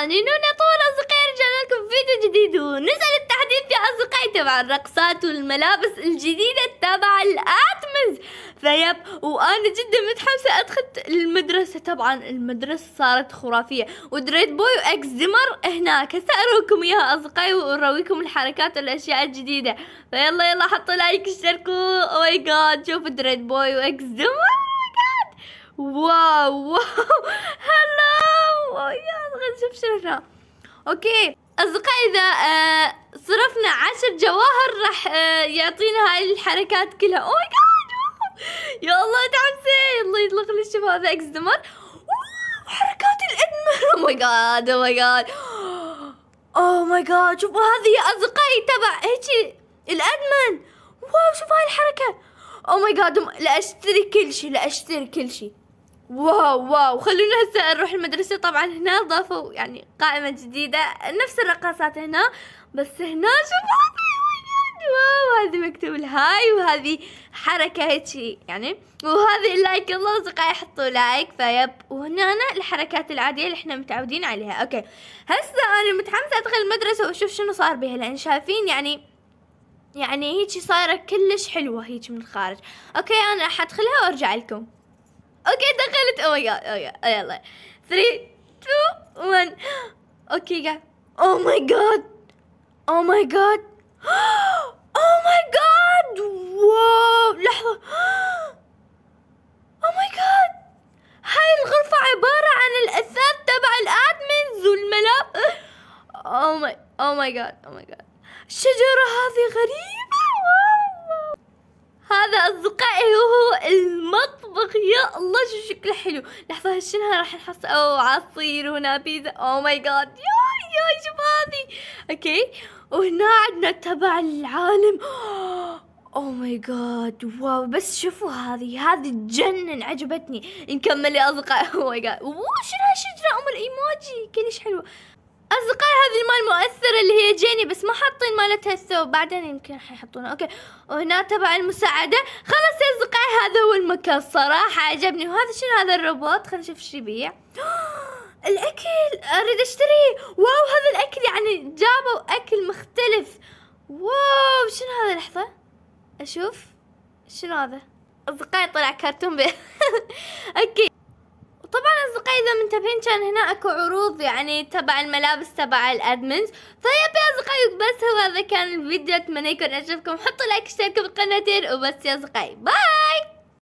أني نونا طول أصدقائي رجعنا لكم فيديو جديد ونزل التحديث يا أصدقائي تبع الرقصات والملابس الجديدة تبع الأتمز فيب وأنا جدا متحمسة أدخلت المدرسة طبعا المدرسة صارت خرافية ودريد بوي وإكس زمر هناك هسه أرويكم إياها أصدقائي وأرويكم الحركات والأشياء الجديدة فيلا يلا حطوا لايك اشتركوا اوي oh جاد شوفوا دريد بوي وإكس زمر oh واو واو يا نشوف شنو اوكي اصدقائي اذا آه صرفنا عشر جواهر راح آه يعطينا هاي الحركات كلها او ماي جاد يا الله متحمسه الله يطلق لي الشباب هذا اكس دمر حركات الادمر او ماي جاد او ماي جاد او ماي جاد شوفوا هذه يا اصدقائي تبع هيك الادمن واو شوفوا هاي الحركه او ماي جاد لا اشتري كل شيء لا اشتري كل شيء واو واو خلونا هسه نروح المدرسة طبعا هنا ضافوا يعني قائمة جديدة نفس الرقصات هنا بس هنا شوف واو هذه مكتوب الهاي وهذه حركة هيجي يعني وهذه اللايك الله أصدقائي يحطوا لايك فيب وهنا أنا الحركات العادية اللي احنا متعودين عليها اوكي هسه أنا متحمسة أدخل المدرسة وأشوف شنو صار بها لأن شايفين يعني يعني هيجي صايرة كلش حلوة هيجي من الخارج اوكي أنا راح ادخلها وأرجع لكم اوكي دخلت او ماي جاد اوكي يلا 3 2 1 اوكي جا او ماي جاد او ماي جاد او ماي جاد واو لحظة او ماي جاد هاي الغرفة عبارة عن الأثاث تبع الأدمنز والملابس او ماي او ماي جاد او ماي جاد الشجرة هذه غريبة واو هذا أصدقائي وهو الم شكله حلو لحظة شنو راح نحصل او عصير بيزا او ماي جاد ياي ياي شوف هذي اوكي وهنا عندنا تبع العالم اوه ماي جاد واو بس شوفوا هذه هذه تجنن عجبتني نكمل يا اصدقائي oh اوه ماي جاد شنو هالشجره ام الايموجي كلش حلوه اصدقائي هذا المؤثر اللي هي جيني بس ما حاطين مالتها الثوب بعدين يمكن حيحطونه اوكي وهنا تبع المساعده خلاص يا اصدقائي هذا هو المكان صراحه عجبني وهذا شنو هذا الروبوت خلينا نشوف ايش يبيع الاكل اريد اشتريه واو هذا الاكل يعني جابوا اكل مختلف واو شنو هذا لحظه اشوف شنو هذا اصدقائي طلع كرتون اوكي اذا منتبهين كان هنا اكو عروض يعني تبع الملابس تبع الادمنز فيب يا اصدقائي بس هو هذا كان الفيديو اتمنى يكون عجبكم حطوا لايك اشتركوا بالقناتين وبس يا اصدقائي باي